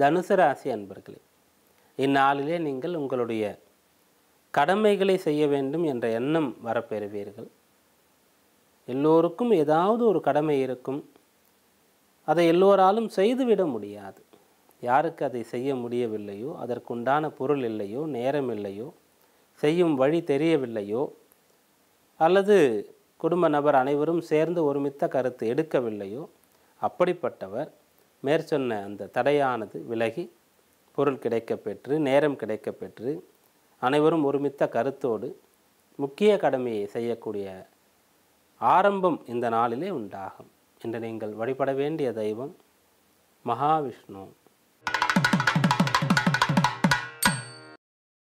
தனுசு ராசி அன்பர்களே இந்நாளிலே நீங்கள் உங்களுடைய கடமைகளை செய்ய வேண்டும் என்ற எண்ணம் வரப்பெறுவீர்கள் எல்லோருக்கும் ஏதாவது ஒரு கடமை இருக்கும் அதை எல்லோராலும் செய்துவிட முடியாது யாருக்கு அதை செய்ய முடியவில்லையோ அதற்குண்டான பொருள் இல்லையோ நேரம் இல்லையோ செய்யும் வழி தெரியவில்லையோ அல்லது குடும்ப நபர் அனைவரும் சேர்ந்து ஒருமித்த கருத்து எடுக்கவில்லையோ அப்படிப்பட்டவர் மேற்சொன்ன அந்த தடையானது விலகி பொருள் கிடைக்கப்பெற்று நேரம் கிடைக்கப்பெற்று அனைவரும் ஒருமித்த கருத்தோடு முக்கிய கடமையை செய்யக்கூடிய ஆரம்பம் இந்த நாளிலே உண்டாகும் என்று நீங்கள் வழிபட வேண்டிய தெய்வம் மகாவிஷ்ணு